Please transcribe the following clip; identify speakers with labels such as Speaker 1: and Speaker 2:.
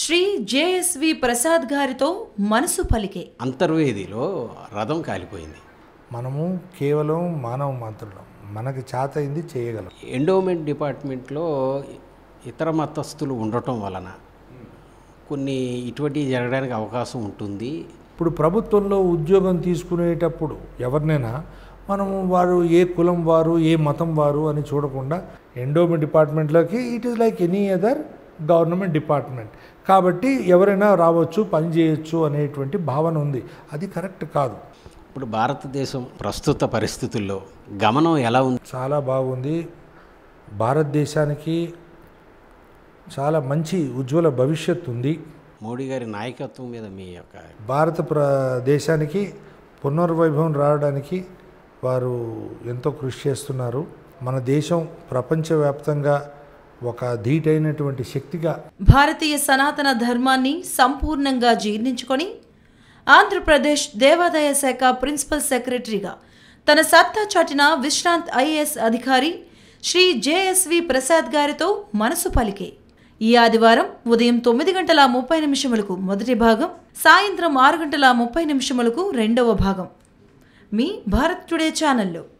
Speaker 1: Shri JSV Prasad గారితో మనసు పలికే
Speaker 2: అంతర్వేదిలో రథం కాలిపోయింది మనము కేవలం మానవ మాత్రులం మనకి అయింది చేయగలం
Speaker 3: ఎండోమెంట్ డిపార్ట్మెంట్లో ఇతర మతస్థులు ఉండటం వలన కొన్ని ఇటువంటివి జరగడానికి అవకాశం ఉంటుంది
Speaker 2: ఇప్పుడు ప్రభుత్వంలో ఉద్యోగం తీసుకునేటప్పుడు ఎవరినైనా మనము వారు ఏ కులం వారు ఏ మతం వారు అని చూడకుండా ఎండోమెంట్ డిపార్ట్మెంట్లోకి it is like any other government department కాబట్టి ఎవరైనా రావచ్చు పని చేయొచ్చు అనేటువంటి భావన ఉంది అది కరెక్ట్ కాదు ఇప్పుడు
Speaker 4: భారతదేశం ప్రస్తుత పరిస్థితుల్లో గమనం ఎలా ఉంది చాలా బాగుంది
Speaker 2: భారతదేశానికి చాలా మంచి ఉజ్వల భవిష్యత్తు ఉంది
Speaker 3: మోడీ గారి నాయకత్వం మీద మీ యొక్క
Speaker 2: భారత దేశానికి పునర్వైభవం రావడానికి వారు ఎంతో కృషి చేస్తున్నారు మన దేశం ప్రపంచవ్యాప్తంగా ఒక ధీటైనటువంటి శక్తిగా
Speaker 1: భారతీయ సనాతన ధర్మాన్ని సంపూర్ణంగా జీర్ణించుకొని ఆంధ్రప్రదేశ్ దేవాదాయ శాఖ ప్రిన్సిపల్ సెక్రటరీగా తన సత్తా చాటిన విశ్రాంత్ ఐఏఎస్ అధికారి శ్రీ జేఎస్వి ప్రసాద్ గారితో మనసు పలికే ఈ ఆదివారం ఉదయం తొమ్మిది గంటల ముప్పై నిమిషములకు మొదటి భాగం సాయంత్రం ఆరు గంటల ముప్పై నిమిషములకు రెండవ భాగం మీ భారత్ టుడే ఛానల్లో